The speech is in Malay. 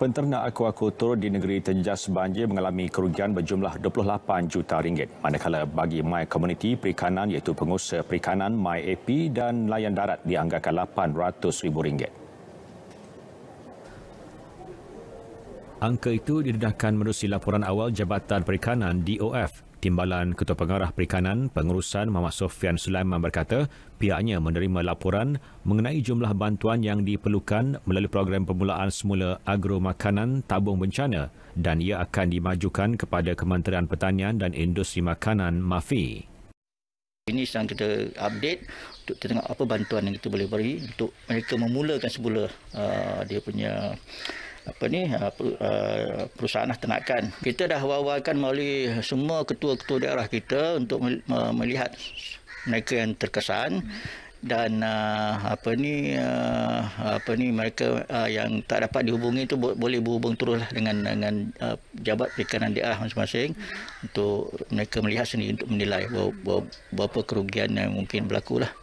penternak aquaculture di negeri terjejas banjir mengalami kerugian berjumlah 28 juta ringgit. Manakala bagi My Community Perikanan iaitu pengusaha perikanan My AP dan layan darat dianggarkan 800 ribu ringgit. Angka itu didedahkan menerusi laporan awal Jabatan Perikanan DOF. Timbalan Ketua Pengarah Perikanan Pengurusan Mama Sofian Sulaiman berkata pihaknya menerima laporan mengenai jumlah bantuan yang diperlukan melalui program permulaan semula agro makanan tabung bencana dan ia akan dimajukan kepada Kementerian Pertanian dan Industri Makanan MAFI. Ini sedang kita update untuk kita tengok apa bantuan yang kita boleh beri untuk mereka memulakan semula uh, dia punya apa ni ha, ha, perusahaan lah tenakan kita dah wawarkan melalui semua ketua-ketua daerah kita untuk melihat mereka yang terkesan dan ha, apa ni apa ni mereka yang tak dapat dihubungi itu boleh berhubung teruslah dengan dengan jabat perikanan daerah masing-masing untuk mereka melihat sendiri untuk menilai berapa kerugian yang mungkin berlaku lah